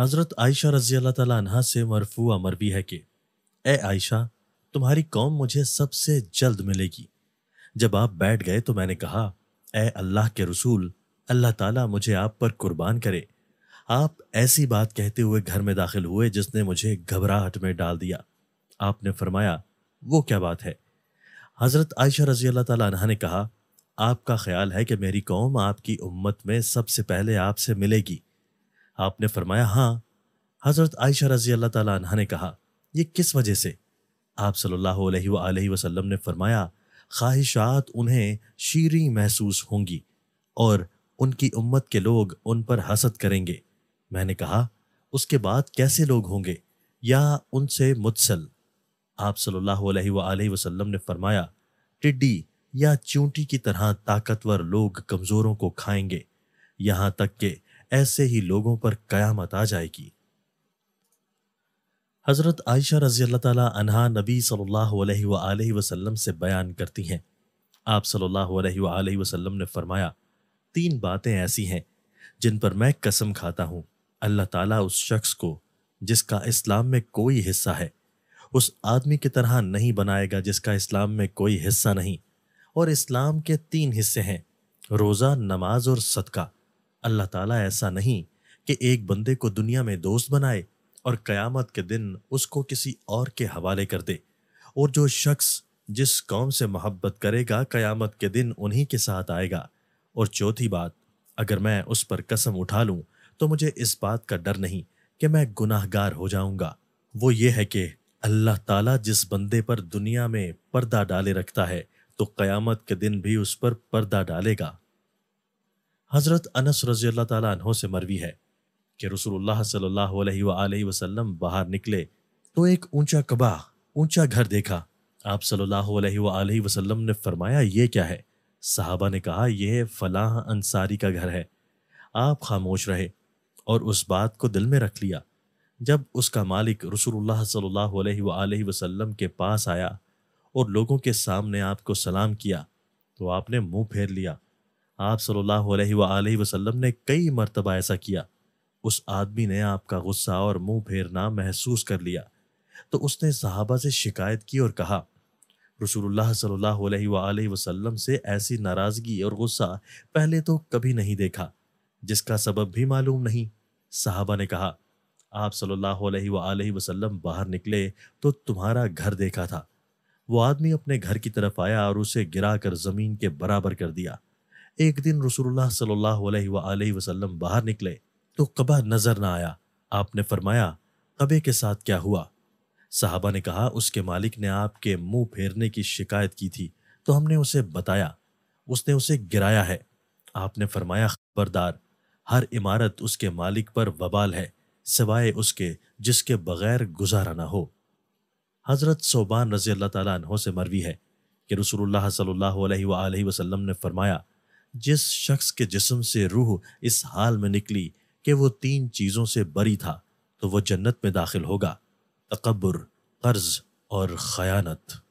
हज़रत आयशा रजी अल्लाह तहा से मरफू अमर भी है कि ए आयशा तुम्हारी कौम मुझे सबसे जल्द मिलेगी जब आप बैठ गए तो मैंने कहा ए अल्लाह के रसूल अल्लाह ताला मुझे आप पर कुर्बान करे आप ऐसी बात कहते हुए घर में दाखिल हुए जिसने मुझे घबराहट में डाल दिया आपने फरमाया वो क्या बात है हज़रत आयशा रजी अल्लाह तह ने कहा आपका ख्याल है कि मेरी कौम आपकी उम्मत में सबसे पहले आपसे मिलेगी आपने फरमाया हाँ हज़रत आयशा रजी अल्लाह तह ने कहा यह किस वजह से आप सल्लल्लाहु अलैहि वसल्लम ने फरमाया ख्वाहिशात उन्हें शीरी महसूस होंगी और उनकी उम्मत के लोग उन पर हसद करेंगे मैंने कहा उसके बाद कैसे लोग होंगे या उनसे मुतसल आप सल्लल्लाहु अलैहि वसल्लम ने फरमाया टिड्डी या चूंटी की तरह ताकतवर लोग कमज़ोरों को खाएंगे यहाँ तक के ऐसे ही लोगों पर कयामत आ जाएगी हज़रत आयशा रजी अल्लाह तहा नबी सल्लल्लाहु वसल्लम से बयान करती हैं आप सल्लल्लाहु वसल्लम ने फरमाया तीन बातें ऐसी हैं जिन पर मैं कसम खाता हूँ अल्लाह ताला उस शख्स को जिसका इस्लाम में कोई हिस्सा है उस आदमी की तरह नहीं बनाएगा जिसका इस्लाम में कोई हिस्सा नहीं और इस्लाम के तीन हिस्से हैं रोज़ा नमाज और सदका अल्लाह ताला ऐसा नहीं कि एक बंदे को दुनिया में दोस्त बनाए और क़यामत के दिन उसको किसी और के हवाले कर दे और जो शख्स जिस कौम से मोहब्बत करेगा क़यामत के दिन उन्हीं के साथ आएगा और चौथी बात अगर मैं उस पर कसम उठा लूँ तो मुझे इस बात का डर नहीं कि मैं गुनाहगार हो जाऊँगा वो ये है कि अल्लाह ताला जिस बंदे पर दुनिया में पर्दा डाले रखता है तो क़यामत के दिन भी उस पर पर्दा डालेगा हज़रत अनस रजी अल्लाह तहों से मरवी है कि रसूलुल्लाह सल्लल्लाहु अलैहि वसल्लम बाहर निकले तो एक ऊंचा कबा ऊंचा घर देखा आप सल्लल्लाहु अलैहि वसल्लम ने फरमाया ये क्या है साहबा ने कहा यह फलाह अंसारी का घर है आप खामोश रहे और उस बात को दिल में रख लिया जब उसका मालिक रसूलुल्लाह सल्लल्लाहु अलैहि वसल्लम के पास आया और लोगों के सामने आपको सलाम किया तो आपने मुंह फेर लिया आप सल्लल्लाहु अलैहि वसल्लम ने कई मरतबा ऐसा किया उस आदमी ने आपका गुस्सा और मुंह फेरना महसूस कर लिया तो उसने सहाबा से शिकायत की और कहा रसूलुल्लाह सल्लल्लाहु अलैहि वसल्लम से ऐसी नाराज़गी और गुस्सा पहले तो कभी नहीं देखा जिसका सबब भी मालूम नहीं साहबा ने कहा आप सल्लल्लाहु अलैहि वसल्लम बाहर निकले तो तुम्हारा घर देखा था वो आदमी अपने घर की तरफ आया और उसे गिरा कर ज़मीन के बराबर कर दिया एक दिन रसूलुल्लाह सल्लल्लाहु अलैहि वसल्लम बाहर निकले तो कबा नजर ना आया आपने फरमाया कबे के साथ क्या हुआ साहबा ने कहा उसके मालिक ने आपके मुंह फेरने की शिकायत की थी तो हमने उसे बताया उसने उसे गिराया है आपने फरमाया खबरदार हर इमारत उसके मालिक पर बबाल है सिवाय उसके जिसके बगैर गुजारा ना हो हज़रत सोबान रजी अल्लाह तला से मरवी है कि रसूलुल्लाह सल्लल्लाहु अलैहि वसल्लम ने फरमाया जिस शख्स के जिस्म से रूह इस हाल में निकली कि वो तीन चीज़ों से बरी था तो वह जन्नत में दाखिल होगा तकबर कर्ज और खयानत